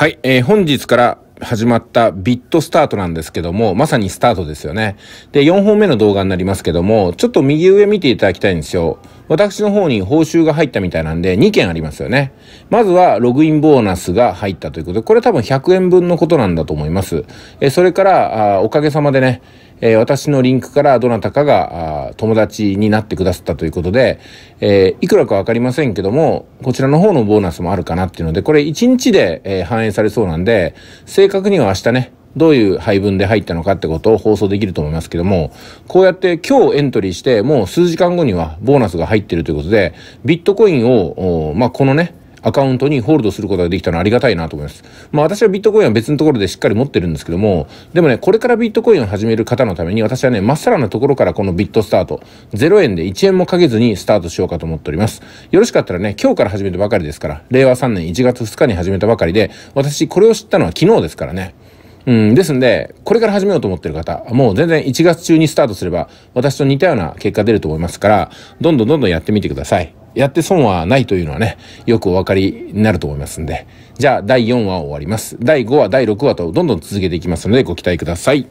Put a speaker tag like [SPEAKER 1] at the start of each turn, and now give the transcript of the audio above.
[SPEAKER 1] はい、えー、本日から始まったビットスタートなんですけども、まさにスタートですよね。で、4本目の動画になりますけども、ちょっと右上見ていただきたいんですよ。私の方に報酬が入ったみたいなんで、2件ありますよね。まずは、ログインボーナスが入ったということで、これ多分100円分のことなんだと思います。え、それから、あおかげさまでね、えー、私のリンクからどなたかが友達になってくださったということで、えー、いくらかわかりませんけども、こちらの方のボーナスもあるかなっていうので、これ1日で、えー、反映されそうなんで、正確には明日ね、どういう配分で入ったのかってことを放送できると思いますけども、こうやって今日エントリーして、もう数時間後にはボーナスが入ってるということで、ビットコインを、まあ、このね、アカウントにホールドすることができたのはありがたいなと思います。まあ私はビットコインは別のところでしっかり持ってるんですけども、でもね、これからビットコインを始める方のために私はね、まっさらなところからこのビットスタート、0円で1円もかけずにスタートしようかと思っております。よろしかったらね、今日から始めたばかりですから、令和3年1月2日に始めたばかりで、私これを知ったのは昨日ですからね。うん、ですんで、これから始めようと思ってる方、もう全然1月中にスタートすれば、私と似たような結果出ると思いますから、どんどんどんどんやってみてください。やって損はないというのはね、よくお分かりになると思いますんで。じゃあ、第4話終わります。第5話、第6話とどんどん続けていきますので、ご期待ください。